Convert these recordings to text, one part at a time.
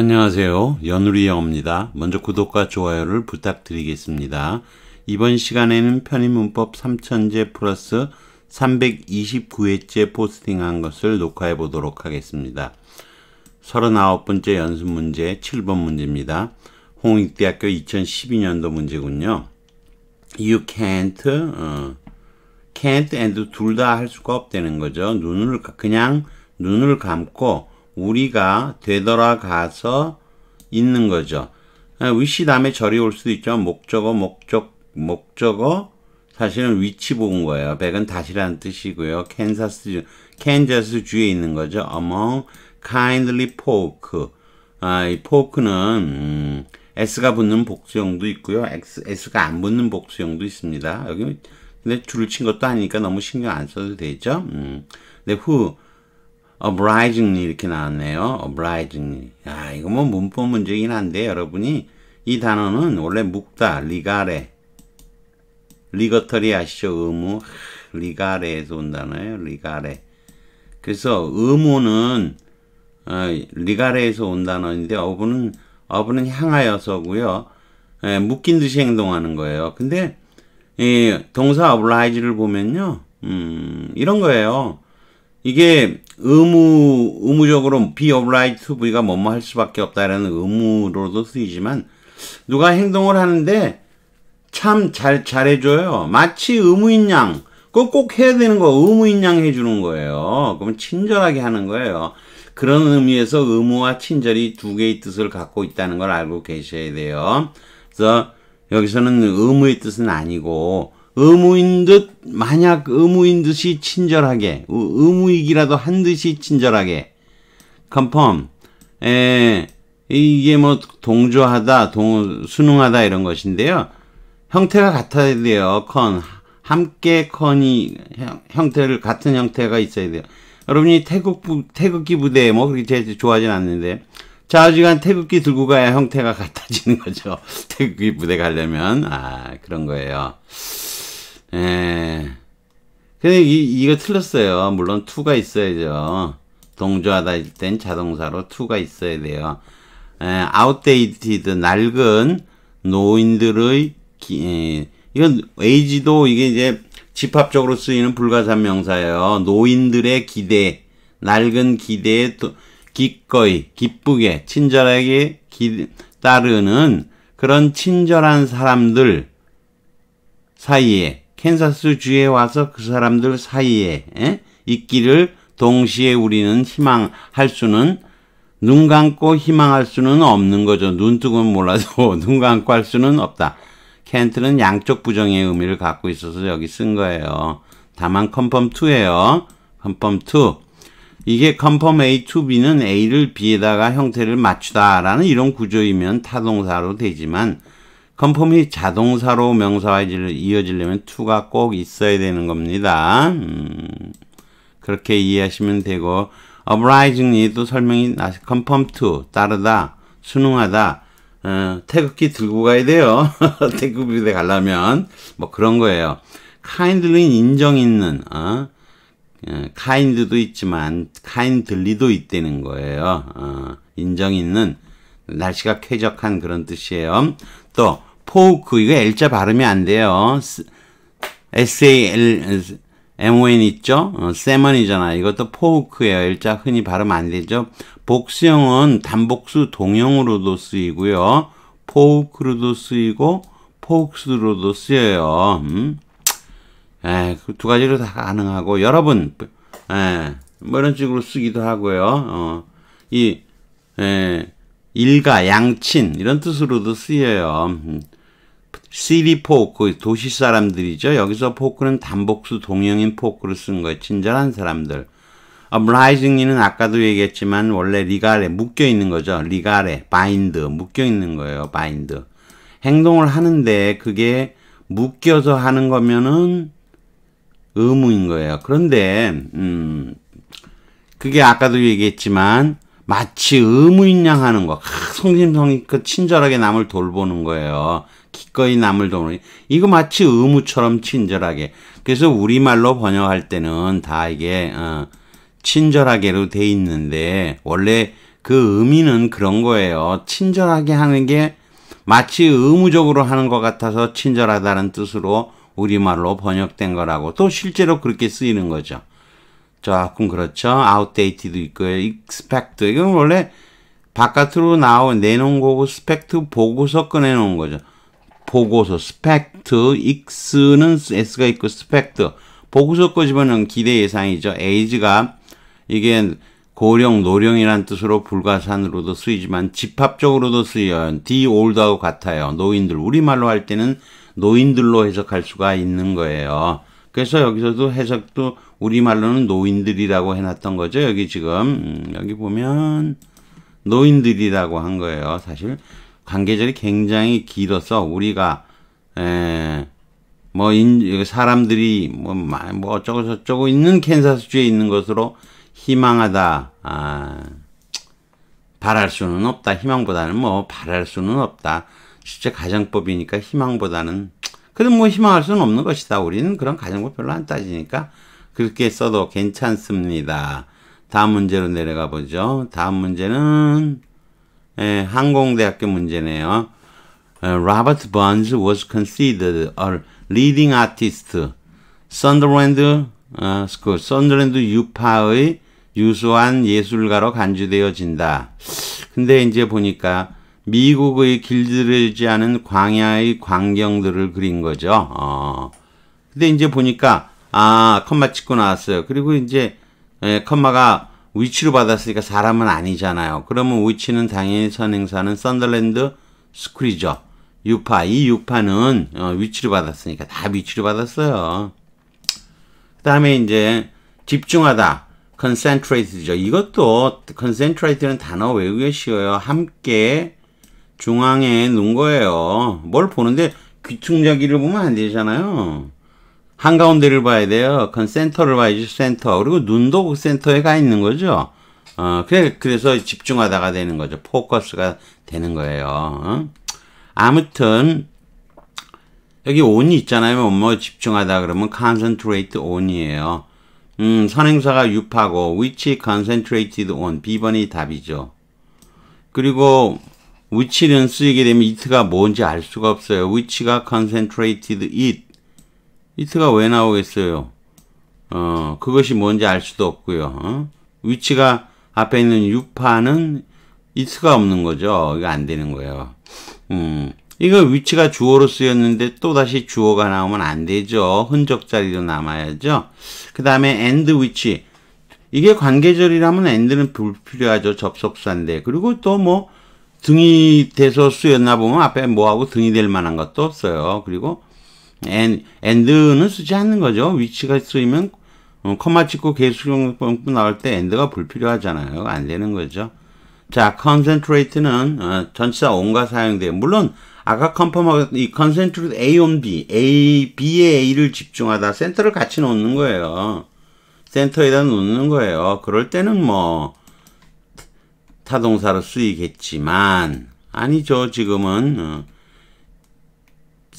안녕하세요. 연우리영입니다. 먼저 구독과 좋아요를 부탁드리겠습니다. 이번 시간에는 편의문법 3000제 플러스 329회째 포스팅한 것을 녹화해 보도록 하겠습니다. 39번째 연습문제 7번 문제입니다. 홍익대학교 2012년도 문제군요. You can't, 어, can't and 둘 다 할 수가 없다는 거죠. 눈을 그냥 눈을 감고 우리가 되돌아가서 있는 거죠. 아, 위시 다음에 절이 올 수도 있죠. 목적어, 목적, 목적어. 사실은 위치 본 거예요. 백은 다시라는 뜻이고요. 캔사스, 캔자스 주에 있는 거죠. among kindly folk. 아, 이 folk는, 음, s가 붙는 복수형도 있고요. x, s가 안 붙는 복수형도 있습니다. 여기, 근데 줄을 친 것도 아니니까 너무 신경 안 써도 되죠. 음. 근데 who, obligingly 이렇게 나왔네요. obligingly. 아, 이거 뭐 문법 문제긴 한데 여러분이 이 단어는 원래 묵다, 리가레. 리거터리 아시죠? 의무. 리가레에서 온 단어예요. 리가레. 그래서 의무는 어, 리가레에서 온 단어인데 어부는 어부는 향하여서고요. 예, 묶인 듯이 행동하는 거예요. 근데 이 동사 oblige를 보면요. 음, 이런 거예요. 이게 의무 의무적으로 be obliged to V가 뭐뭐 할 수밖에 없다라는 의무로도 쓰이지만 누가 행동을 하는데 참 잘 잘해줘요. 마치 의무인 양. 그거 꼭 해야 되는 거 의무인 양 해주는 거예요. 그러면 친절하게 하는 거예요. 그런 의미에서 의무와 친절이 두 개의 뜻을 갖고 있다는 걸 알고 계셔야 돼요. 그래서 여기서는 의무의 뜻은 아니고 의무인 듯 만약 의무인 듯이 친절하게 의무이기라도 한 듯이 친절하게 컴펌에 이게 뭐 동조하다 동 순응하다 이런 것인데요 형태가 같아야 돼요 컨 함께 컨이 형, 형태를 같은 형태가 있어야 돼요 여러분이 태국 부, 태극기 부대 뭐 그렇게 제일 좋아하진 않는데 자지간 태극기 들고 가야 형태가 같아지는 거죠 태극기 부대 가려면 아 그런 거예요. 예. 근데 이, 이거 틀렸어요. 물론 투가 있어야죠. 동조하다일 땐 자동사로 투가 있어야 돼요. 에, 아웃데이 a t e 낡은 노인들의, 기, 에, 예. 이건 a 이지도 이게 이제 집합적으로 쓰이는 불가산 명사예요. 노인들의 기대, 낡은 기대에 도, 기꺼이, 기쁘게, 친절하게 기, 따르는 그런 친절한 사람들 사이에 캔사스 주에 와서 그 사람들 사이에 에? 있기를 동시에 우리는 희망할 수는 눈 감고 희망할 수는 없는 거죠. 눈 뜨고 는 몰라도 눈 감고 할 수는 없다. 켄트는 양쪽 부정의 의미를 갖고 있어서 여기 쓴 거예요. 다만 컨펌 2예요. 컨펌 2. 이게 컨펌 A to B는 A를 B에다가 형태를 맞추다라는 이런 구조이면 타동사로 되지만 컨펌이 자동사로 명사화를 이어지려면 to가 꼭 있어야 되는 겁니다. 음, 그렇게 이해하시면 되고 obliging이도 설명이 나서 c o to 따르다 순응하다 어, 태극기 들고 가야 돼요. 태극기대 가려면 뭐 그런 거예요. k i n d l y 인정 있는 어? 어 k i n 도 있지만 카인들리도 있다는 거예요. 어, 인정 있는 날씨가 쾌적한 그런 뜻이에요. 또 포크 그, 이거 L자 발음이 안 돼요. S-A-L MON 있죠? 세먼이잖아. 어, 이것도 포크예요. L자 흔히 발음 안 되죠? 복수형은 단복수 동형으로도 쓰이고요. 포크로도 쓰이고 포크스로도 쓰여요. 음? 에두 그 가지로 다 가능하고 여러분 에, 뭐 이런 식으로 쓰기도 하고요. 어, 이 에, 일가 양친 이런 뜻으로도 쓰여요. 음. 시리 포크, 그 도시 사람들이죠. 여기서 포크는 단복수 동형인 포크를 쓴 거예요. 친절한 사람들. 라이징리는 아, 아까도 얘기했지만 원래 리갈에 묶여 있는 거죠. 리갈에 바인드 묶여 있는 거예요. 바인드. 행동을 하는데 그게 묶여서 하는 거면은 의무인 거예요. 그런데 음 그게 아까도 얘기했지만 마치 의무인 양 하는 거. 성심성의껏 친절하게 남을 돌보는 거예요. 기꺼이 남을 도우 이거 마치 의무처럼 친절하게 그래서 우리말로 번역할 때는 다 이게 어, 친절하게로 돼 있는데 원래 그 의미는 그런 거예요. 친절하게 하는 게 마치 의무적으로 하는 것 같아서 친절하다는 뜻으로 우리말로 번역된 거라고 또 실제로 그렇게 쓰이는 거죠. 조금 그렇죠. 아웃데이 a t 도 있고요. 익스 p 트 이건 원래 바깥으로 나온 내놓은 거고 스펙트 보고서 꺼내놓은 거죠. 보고서 스펙트 익스는 s가 있고 스펙트 보고서 꺼지면은 기대 예상이죠. 에이즈가 이게 고령, 노령이란 뜻으로 불가산으로도 쓰이지만 집합적으로도 쓰여요. 디올드하고 같아요. 노인들. 우리말로 할 때는 노인들로 해석할 수가 있는 거예요. 그래서 여기서도 해석도 우리말로는 노인들이라고 해놨던 거죠. 여기 지금 음, 여기 보면 노인들이라고 한 거예요. 사실 관계절이 굉장히 길어서 우리가 에뭐 그 사람들이 뭐, 뭐 어쩌고 저쩌고 있는 캔사스주에 있는 것으로 희망하다 아, 바랄 수는 없다 희망보다는 뭐 바랄 수는 없다 실제 가정법이니까 희망보다는 그래도 뭐 희망할 수는 없는 것이다 우리는 그런 가정법 별로 안 따지니까 그렇게 써도 괜찮습니다 다음 문제로 내려가 보죠 다음 문제는 예, 항공대학교 문제네요. r o b e r was considered a leading artist. 썬더랜드 어, 그 썬더랜드 유파의 유수한 예술가로 간주되어진다. 근데 이제 보니까 미국의 길들여지 않은 광야의 광경들을 그린 거죠. 어. 근데 이제 보니까 아 컴마 찍고 나왔어요. 그리고 이제 에, 예, 컴마가 위치로 받았으니까 사람은 아니잖아요. 그러면 위치는 당연히 선행사는 썬더랜드 스크리저 유파 이 유파는 어, 위치로 받았으니까 다 위치로 받았어요. 그 다음에 이제 집중하다 concentrate죠. 이것도 concentrate는 단어 외우기 쉬워요. 함께 중앙에 놓은 거예요. 뭘 보는데 귀퉁자기를 보면 안 되잖아요. 한가운데를 봐야 돼요. 그 센터를 봐야지, 센터. 그리고 눈도 그 센터에 가 있는 거죠. 어, 그래, 서 집중하다가 되는 거죠. 포커스가 되는 거예요. 어? 아무튼, 여기 on이 있잖아요. 뭐, 뭐 집중하다 그러면 concentrate on이에요. 음, 선행사가 유파고, which concentrated on. B번이 답이죠. 그리고, which는 쓰이게 되면 it가 뭔지 알 수가 없어요. which가 concentrated it. 이트가 왜 나오겠어요? 어, 그것이 뭔지 알 수도 없고요. 어? 위치가 앞에 있는 6파는 이트가 없는 거죠. 이거 안 되는 거예요. 음, 이거 위치가 주어로 쓰였는데 또다시 주어가 나오면 안 되죠. 흔적 자리로 남아야죠. 그 다음에 and 위치. 이게 관계절이라면 and는 불필요하죠. 접속사인데. 그리고 또 뭐 등이 돼서 쓰였나 보면 앞에 뭐하고 등이 될 만한 것도 없어요. 그리고 and, and는 쓰지 않는 거죠. 위치가 쓰이면 어, 커마 찍고 개수용 나올 때 and가 불필요하잖아요. 안 되는 거죠. 자, concentrate는 어, 전치사 on과 사용돼요. 물론 아까 컨펌하고 이 concentrate A on B, A, B의 A를 집중하다 센터를 같이 놓는 거예요. 센터에다 놓는 거예요. 그럴 때는 뭐 타동사로 쓰이겠지만 아니죠. 지금은 어,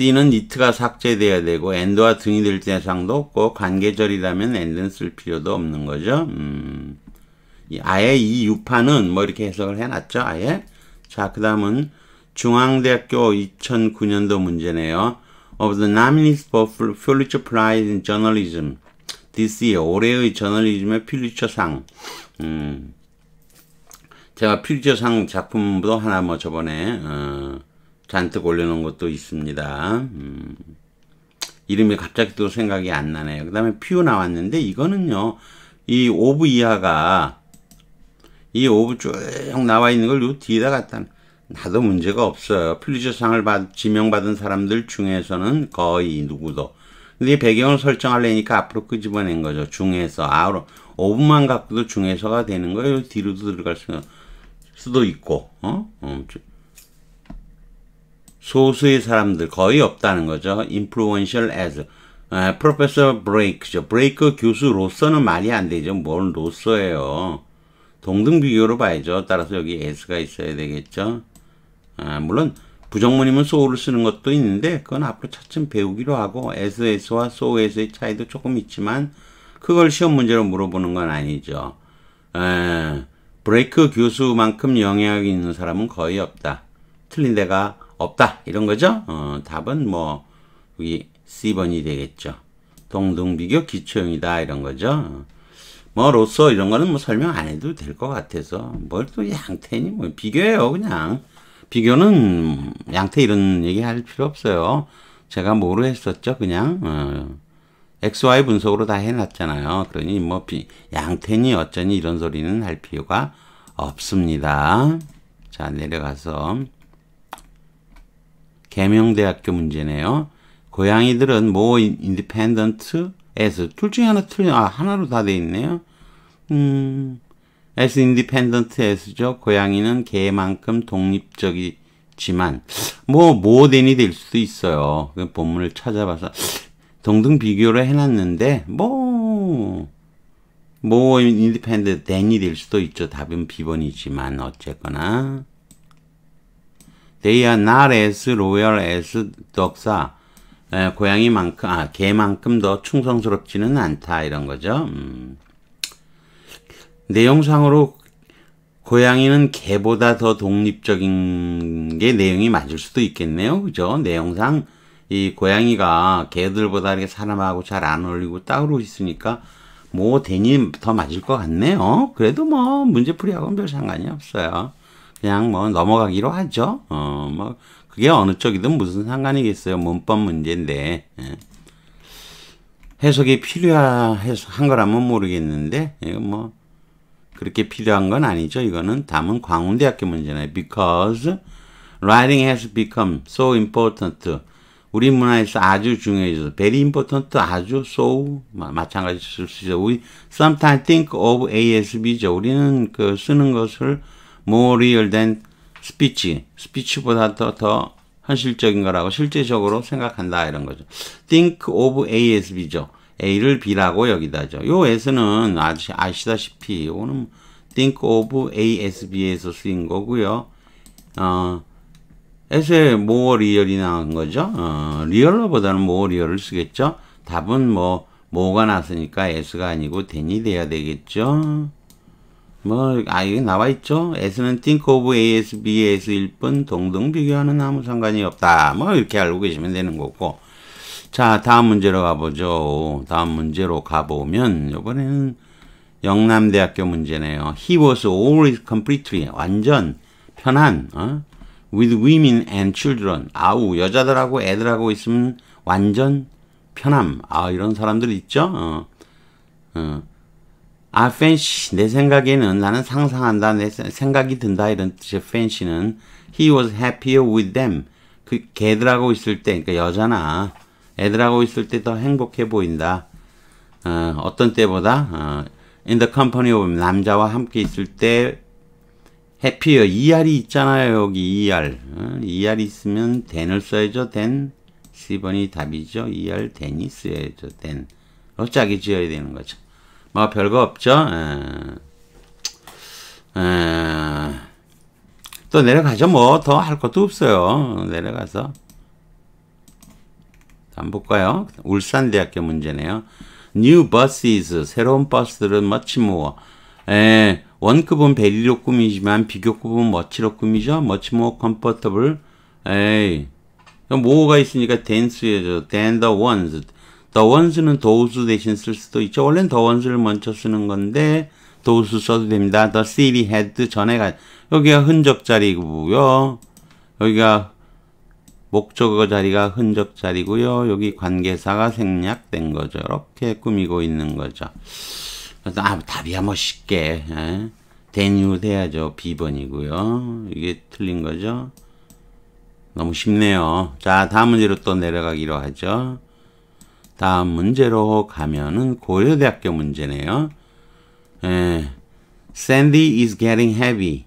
C는 니트가 삭제되어야 되고 엔드와 등이 될 대상도 없고 관계절이라면 엔드는 쓸 필요도 없는 거죠. 음. 아예 이 유파는 뭐 이렇게 해석을 해놨죠. 아예. 자, 그 다음은 중앙대학교 2009년도 문제네요. Of the nominees for Pulitzer Prize in Journalism this year 올해의 저널리즘의 퓰리처상 음. 제가 퓰리처상 작품도 하나 뭐 저번에 어. 잔뜩 올려놓은 것도 있습니다. 음, 이름이 갑자기 또 생각이 안 나네요. 그 다음에 퓨 나왔는데 이거는요. 이 오브 이하가 이 오브 쭉 나와 있는 걸 요 뒤에다 갖다 나도 문제가 없어요. 퓰리처상을 받, 지명받은 사람들 중에서는 거의 누구도. 근데 배경을 설정하려니까 앞으로 끄집어낸 거죠. 중에서. 아우로. 5분만 갖고도 중에서가 되는 거예요. 뒤로도 들어갈 수도 있고, 어? 어 소수의 사람들 거의 없다는 거죠. influential as 아, 프로페서 브레이크죠. 브레이크 교수로서는 말이 안 되죠. 뭘 로서예요. 동등 비교로 봐야죠. 따라서 여기 as가 있어야 되겠죠. 아, 물론 부정문이면 so를 쓰는 것도 있는데 그건 앞으로 차츰 배우기로 하고 s s와 s o s 의 차이도 조금 있지만 그걸 시험 문제로 물어보는 건 아니죠. 에, 아, 브레이크 교수만큼 영향이 있는 사람은 거의 없다. 틀린 데가 없다. 이런 거죠? 어, 답은 뭐, 여기 C번이 되겠죠. 동등비교 기초형이다. 이런 거죠. 어. 뭐로서 이런 거는 뭐 설명 안 해도 될 것 같아서 뭘 또 양태니 뭐 비교해요 그냥 비교는 양태 이런 얘기 할 필요 없어요 제가 뭐로 했었죠 그냥 어, XY 분석으로 다 해놨잖아요 그러니 뭐 비, 양태니 어쩌니 이런 소리는 할 필요가 없습니다 자 내려가서 계명대학교 문제네요. 고양이들은 모 인디펜던트에서 둘 중에 하나 틀린아 하나로 다 돼 있네요. 음, 에스 인디펜던트에서죠. 고양이는 개만큼 독립적이지만 뭐 모덴이 될 수도 있어요. 그 본문을 찾아봐서 동등 비교를 해놨는데 뭐. 뭐 인디펜던트 댄이 될 수도 있죠. 답은 비번이지만 어쨌거나 They are not as loyal as 덕사. 에, 고양이만큼, 아, 개만큼 더 충성스럽지는 않다. 이런 거죠. 음. 내용상으로 고양이는 개보다 더 독립적인 게 내용이 맞을 수도 있겠네요. 그죠? 내용상 이 고양이가 개들보다 이렇게 사람하고 잘 안 어울리고 따로 있으니까 뭐 대니 더 맞을 것 같네요. 그래도 뭐 문제풀이하고는 별 상관이 없어요. 그냥 뭐 넘어가기로 하죠. 어, 뭐 그게 어느 쪽이든 무슨 상관이겠어요. 문법 문제인데. 예. 해석이 필요한 거라면 모르겠는데, 이거 예, 뭐, 그렇게 필요한 건 아니죠. 이거는 담은 광운대학교 문제네 Because writing has become so important. 우리 문화에서 아주 중요해져서 very important 아주 so 마찬가지 쓸수 있어요. 우리 sometimes think of ASB죠. 우리는 그 쓰는 것을 more real than speech. s p e 보다 더, 더 현실적인 거라고 실제적으로 생각한다 이런 거죠. think of A as B죠. A를 B라고 여기다죠. 요 S는 아시, 다시피 요거는 think of A as B에서 쓰인 거고요. 어, S에 more real이 나온 거죠. 어, real보다는 more real을 쓰겠죠. 답은 뭐 뭐가 났으니까 S가 아니고 t 이 돼야 되겠죠. 뭐 아예 나와 있죠. S는 think of AS, BS일 뿐 동등 비교하는 아무 상관이 없다. 뭐 이렇게 알고 계시면 되는 거고. 자, 다음 문제로 가보죠. 다음 문제로 가보면 이번에는 영남대학교 문제네요. He was always completely 완전 편한 어? with women and children. 아우 여자들하고 애들하고 있으면 완전 편함. 아 이런 사람들 있죠. 어. 어. 아 fancy 내 생각에는 나는 상상한다 내 생각이 든다 이런 뜻의 fancy는 he was happier with them 그개들하고 있을 때 그러니까 여자나 애들하고 있을 때 더 행복해 보인다 어, 어떤 때보다 어, in the company of 남자와 함께 있을 때 happier er이 있잖아요 여기 er 어, er이 있으면 then을 써야죠 then 1번이 답이죠 er then이 써야죠 then 어 짝이 지어야 되는 거죠 뭐 별거 없죠. 에. 예. 에. 예. 또 내려가죠. 뭐 더 할 것도 없어요. 내려가서 안 볼까요? 울산대학교 문제네요. New buses 새로운 버스들은 멋지 모어. 에 원급은 베리로 꾸미지만 비교급은 멋지로 꿈이죠. 멋지 모어 뭐 컴포터블. 에이 모어가 뭐 있으니까 댄스죠. 댄더 원스. 더원수는 도우스 대신 쓸 수도 있죠. 원래는 더 원스를 먼저 쓰는 건데 도우스 써도 됩니다. t city had 전에 가 여기가 흔적 자리고요. 여기가 목적어 자리가 흔적 자리고요. 여기 관계사가 생략된 거죠. 이렇게 꾸미고 있는 거죠. 그래서 아 답이야 뭐 쉽게 예. 대뉴 돼야죠. B번이고요. 이게 틀린 거죠. 너무 쉽네요. 자, 다음 문제로 또 내려가기로 하죠. 다음 문제로 가면은 고려대학교 문제네요. 에, 예. Sandy is getting heavy.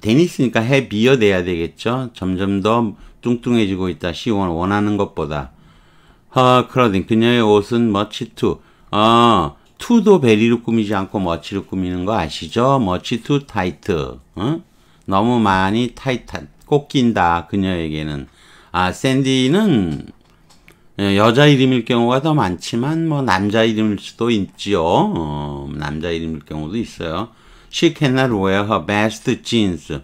데니스니까 예, heavy여 돼야 되겠죠. 점점 더 뚱뚱해지고 있다. 시원 원하는 것보다. Her 아, clothing. 그녀의 옷은 much too. 어, too도 베리로 꾸미지 않고 much로 꾸미는 거 아시죠? much too tight. 어? 너무 많이 타이트, 꼭 낀다. 그녀에게는. 아, 샌디는 예, 여자 이름일 경우가 더 많지만 뭐 남자 이름일 수도 있지요. 어, 남자 이름일 경우도 있어요. She cannot wear her best jeans.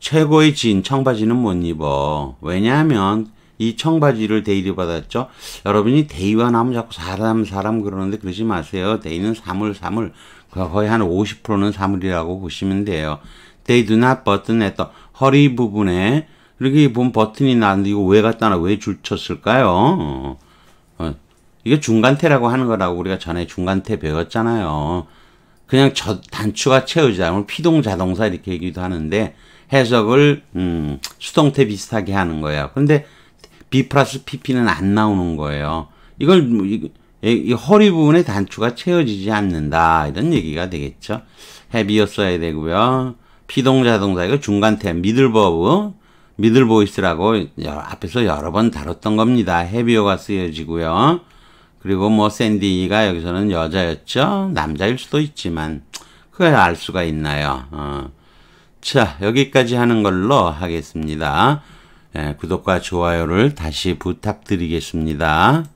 최고의 진 청바지는 못 입어. 왜냐하면 이 청바지를 대의 받았죠. 여러분이 대의만 하면 자꾸 사람 사람 그러는데 그러지 마세요. 대의는 사물 사물 거의 한 50%는 사물이라고 보시면 돼요. They do not button at the 허리 부분에 이렇게 보면 버튼이 나는데이거 왜 갖다 놔? 왜 줄쳤을까요? 어. 어. 이게 중간태라고 하는 거라고 우리가 전에 중간태 배웠잖아요. 그냥 저 단추가 채우지 않면 피동 자동사 이렇게 얘기도 하는데 해석을 음, 수동태 비슷하게 하는 거예요. 근데 B 플러스 PP는 안 나오는 거예요. 이걸 뭐 이, 이 허리 부분에 단추가 채워지지 않는다 이런 얘기가 되겠죠. 헤비였어야 되고요. 피동 자동사 이거 중간태 미들버브 미들보이스라고 앞에서 여러 번 다뤘던 겁니다. 헤비오가 쓰여지고요. 그리고 뭐 샌디가 여기서는 여자였죠. 남자일 수도 있지만 그걸 알 수가 있나요. 어. 자 여기까지 하는 걸로 하겠습니다. 예, 구독과 좋아요를 다시 부탁드리겠습니다.